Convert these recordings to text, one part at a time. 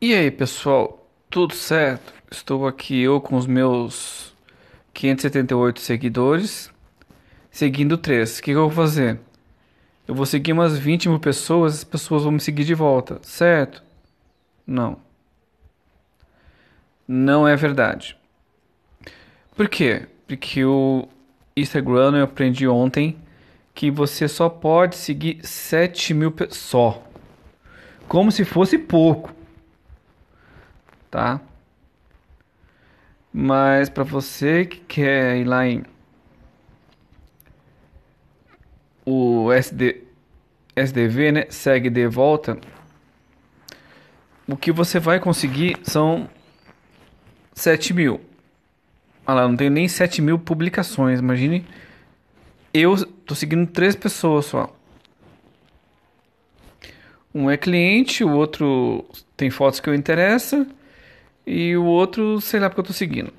E aí pessoal, tudo certo? Estou aqui eu com os meus 578 seguidores, seguindo três. O que, eu vou fazer? Eu vou seguir umas 20 mil pessoas, as pessoas vão me seguir de volta, certo? Não. Não é verdade. Por quê? Porque o Instagram eu aprendi ontem que você só pode seguir 7 mil pessoas. Como se fosse pouco tá? Mas para você que quer ir lá em o SD, SDV, né, segue de volta, o que você vai conseguir são 7 mil. Ah lá, não tenho nem 7 mil publicações, imagine. Eu tô seguindo três pessoas só. Um é cliente, o outro tem fotos que eu interessa e o outro, sei lá porque eu tô seguindo.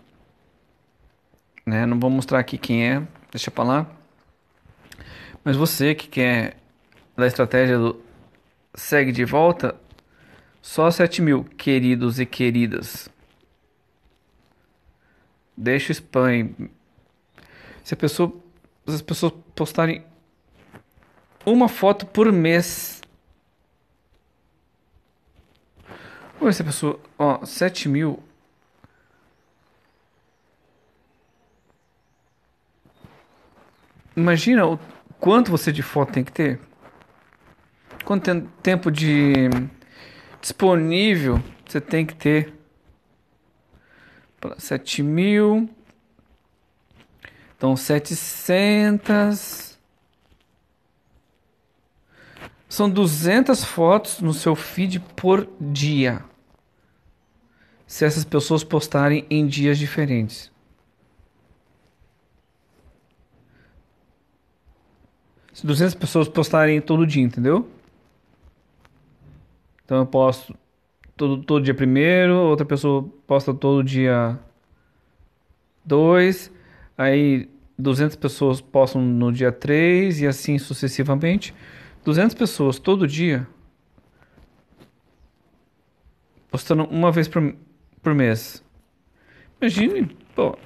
Né? Não vou mostrar aqui quem é, deixa pra lá. Mas você que quer da estratégia do segue de volta, só 7 mil, queridos e queridas. Deixa o spam. Aí. pessoa, se as pessoas postarem uma foto por mês Pô, essa pessoa, ó, 7 mil. Imagina o quanto você de foto tem que ter. Quanto tem, tempo de disponível você tem que ter. 7 mil. Então, 700. São 200 fotos no seu feed por dia. Se essas pessoas postarem em dias diferentes. Se 200 pessoas postarem todo dia, entendeu? Então eu posto todo, todo dia primeiro, outra pessoa posta todo dia dois, aí 200 pessoas postam no dia 3 e assim sucessivamente. 200 pessoas todo dia postando uma vez por, por mês. Imagine, pô,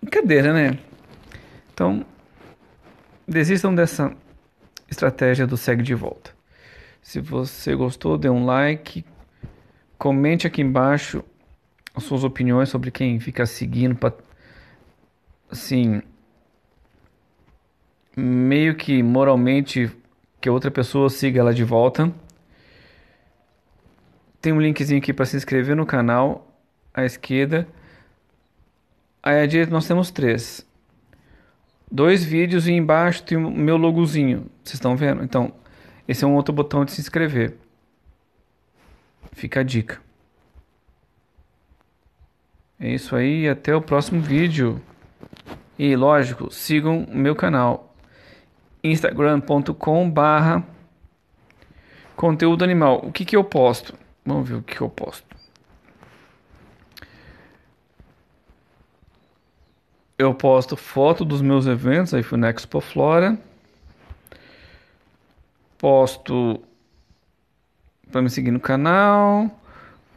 brincadeira, né? Então, desistam dessa estratégia do segue de volta. Se você gostou, dê um like, comente aqui embaixo as suas opiniões sobre quem fica seguindo para assim meio que moralmente que outra pessoa siga ela de volta. Tem um linkzinho aqui para se inscrever no canal à esquerda. Aí à direita nós temos três. Dois vídeos e embaixo tem o meu logozinho. Vocês estão vendo? Então, esse é um outro botão de se inscrever. Fica a dica. É isso aí, até o próximo vídeo. E lógico, sigam o meu canal instagram.com barra conteúdo animal. O que, que eu posto? Vamos ver o que, que eu posto. Eu posto foto dos meus eventos, aí foi na Expo Flora. Posto para me seguir no canal.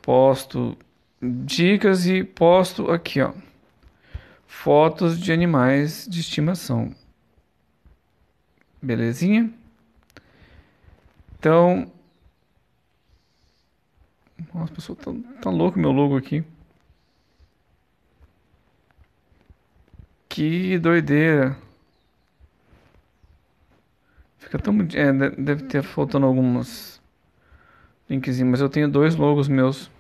Posto dicas e posto aqui, ó. Fotos de animais de estimação. Belezinha? Então. Nossa, pessoal, tá, tá louco meu logo aqui. Que doideira. Fica tão. É, deve ter faltando alguns linkzinhos, mas eu tenho dois logos meus.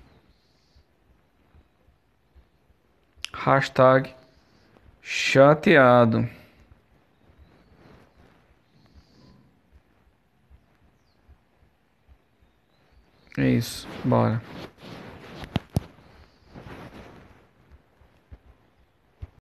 Hashtag chateado. É isso, bora.